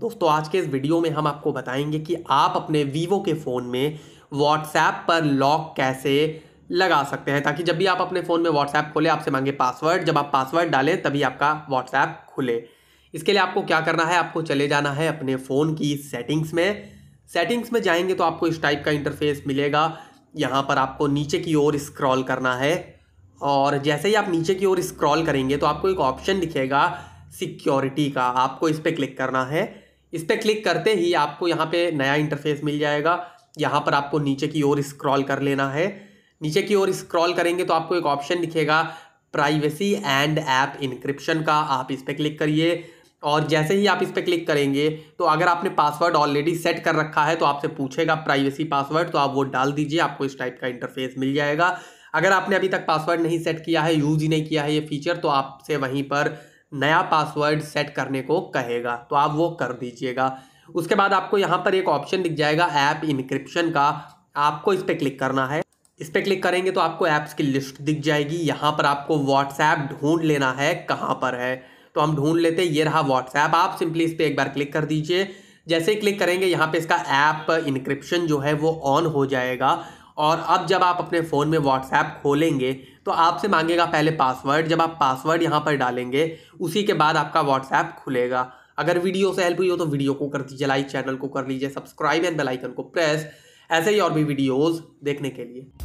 दोस्तों आज के इस वीडियो में हम आपको बताएंगे कि आप अपने वीवो के फ़ोन में व्हाट्सएप पर लॉक कैसे लगा सकते हैं ताकि जब भी आप अपने फ़ोन में व्हाट्सएप खोले आपसे मांगे पासवर्ड जब आप पासवर्ड डालें तभी आपका व्हाट्सएप खुले इसके लिए आपको क्या करना है आपको चले जाना है अपने फ़ोन की सेटिंग्स में सेटिंग्स में जाएंगे तो आपको इस टाइप का इंटरफेस मिलेगा यहाँ पर आपको नीचे की ओर स्क्रॉल करना है और जैसे ही आप नीचे की ओर स्क्रॉल करेंगे तो आपको एक ऑप्शन दिखेगा सिक्योरिटी का आपको इस पर क्लिक करना है इस पर क्लिक करते ही आपको यहाँ पे नया इंटरफेस मिल जाएगा यहाँ पर आपको नीचे की ओर स्क्रॉल कर लेना है नीचे की ओर स्क्रॉल करेंगे तो आपको एक ऑप्शन दिखेगा प्राइवेसी एंड ऐप इंक्रिप्शन का आप इस पर क्लिक करिए और जैसे ही आप इस पर क्लिक करेंगे तो अगर आपने पासवर्ड ऑलरेडी सेट कर रखा है तो आपसे पूछेगा प्राइवेसी पासवर्ड तो आप वो डाल दीजिए आपको इस टाइप का इंटरफेस मिल जाएगा अगर आपने अभी तक पासवर्ड नहीं सेट किया है यूज ही नहीं किया है ये फीचर तो आपसे वहीं पर नया पासवर्ड सेट करने को कहेगा तो आप वो कर दीजिएगा उसके बाद आपको यहाँ पर एक ऑप्शन दिख जाएगा ऐप इनक्रिप्शन का आपको इस पर क्लिक करना है इस पर क्लिक करेंगे तो आपको ऐप्स की लिस्ट दिख जाएगी यहाँ पर आपको व्हाट्सएप ढूंढ लेना है कहाँ पर है तो हम ढूंढ लेते हैं ये रहा व्हाट्सएप आप सिंपली इस पर एक बार क्लिक कर दीजिए जैसे ही क्लिक करेंगे यहाँ पे इसका ऐप इनक्रिप्शन जो है वो ऑन हो जाएगा और अब जब आप अपने फ़ोन में व्हाट्सएप खोलेंगे तो आपसे मांगेगा पहले पासवर्ड जब आप पासवर्ड यहाँ पर डालेंगे उसी के बाद आपका व्हाट्सएप खुलेगा अगर वीडियो से हेल्प हुई हो तो वीडियो को कर दीजिए लाइक चैनल को कर लीजिए सब्सक्राइब एंड बेलाइकन को प्रेस ऐसे ही और भी वीडियोज़ देखने के लिए